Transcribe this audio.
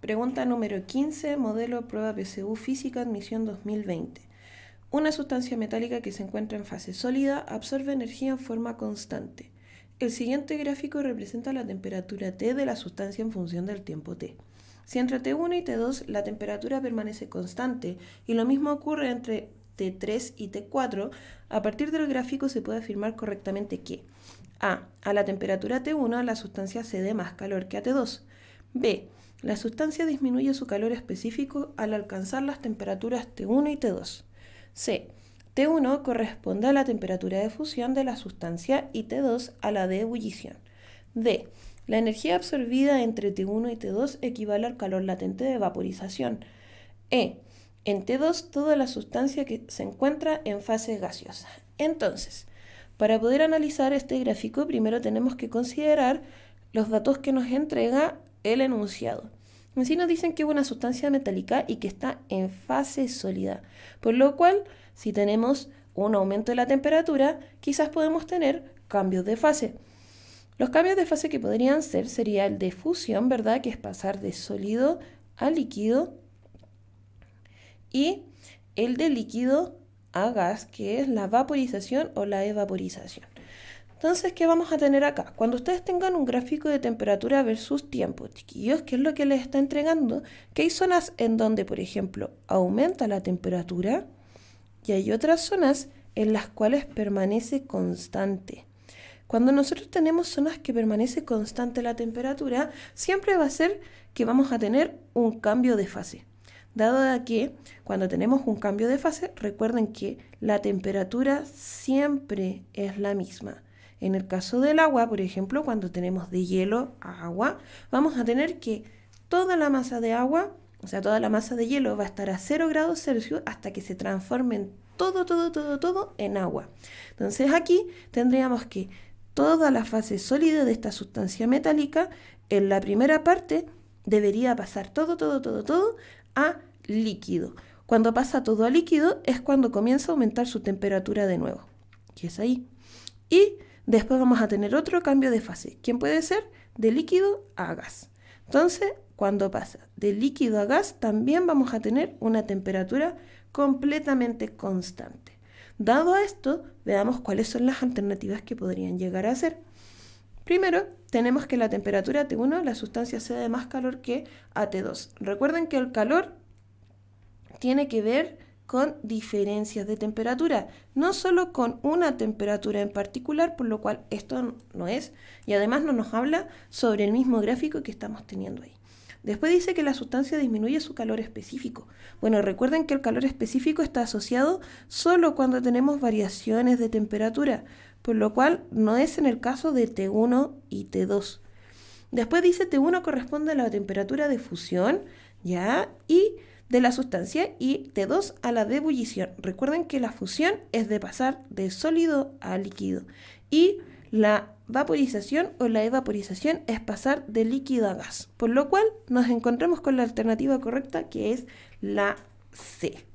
Pregunta número 15, modelo prueba PCU física admisión 2020. Una sustancia metálica que se encuentra en fase sólida absorbe energía en forma constante. El siguiente gráfico representa la temperatura T de la sustancia en función del tiempo T. Si entre T1 y T2 la temperatura permanece constante y lo mismo ocurre entre T3 y T4, a partir del gráfico se puede afirmar correctamente que a. A la temperatura T1 la sustancia se dé más calor que a T2. B. La sustancia disminuye su calor específico al alcanzar las temperaturas T1 y T2. C. T1 corresponde a la temperatura de fusión de la sustancia y T2 a la de ebullición. D. La energía absorbida entre T1 y T2 equivale al calor latente de vaporización. E. En T2 toda la sustancia que se encuentra en fase gaseosa. Entonces, para poder analizar este gráfico primero tenemos que considerar los datos que nos entrega el enunciado. En sí nos dicen que es una sustancia metálica y que está en fase sólida, por lo cual si tenemos un aumento de la temperatura, quizás podemos tener cambios de fase. Los cambios de fase que podrían ser sería el de fusión, ¿verdad? Que es pasar de sólido a líquido y el de líquido a gas, que es la vaporización o la evaporización. Entonces, ¿qué vamos a tener acá? Cuando ustedes tengan un gráfico de temperatura versus tiempo, chiquillos, ¿qué es lo que les está entregando? Que hay zonas en donde, por ejemplo, aumenta la temperatura y hay otras zonas en las cuales permanece constante. Cuando nosotros tenemos zonas que permanece constante la temperatura, siempre va a ser que vamos a tener un cambio de fase. Dado que cuando tenemos un cambio de fase, recuerden que la temperatura siempre es la misma. En el caso del agua, por ejemplo, cuando tenemos de hielo a agua, vamos a tener que toda la masa de agua, o sea, toda la masa de hielo va a estar a 0 grados Celsius hasta que se transforme en todo, todo, todo, todo en agua. Entonces aquí tendríamos que toda la fase sólida de esta sustancia metálica, en la primera parte debería pasar todo, todo, todo, todo a líquido. Cuando pasa todo a líquido es cuando comienza a aumentar su temperatura de nuevo, que es ahí. Y Después vamos a tener otro cambio de fase. ¿Quién puede ser? De líquido a gas. Entonces, cuando pasa de líquido a gas, también vamos a tener una temperatura completamente constante. Dado esto, veamos cuáles son las alternativas que podrían llegar a ser. Primero, tenemos que la temperatura T1, la sustancia sea de más calor que a T2. Recuerden que el calor tiene que ver con diferencias de temperatura, no solo con una temperatura en particular, por lo cual esto no es, y además no nos habla sobre el mismo gráfico que estamos teniendo ahí. Después dice que la sustancia disminuye su calor específico. Bueno, recuerden que el calor específico está asociado solo cuando tenemos variaciones de temperatura, por lo cual no es en el caso de T1 y T2. Después dice T1 corresponde a la temperatura de fusión, ¿ya? Y de la sustancia y T2 a la de Recuerden que la fusión es de pasar de sólido a líquido y la vaporización o la evaporización es pasar de líquido a gas, por lo cual nos encontramos con la alternativa correcta que es la C.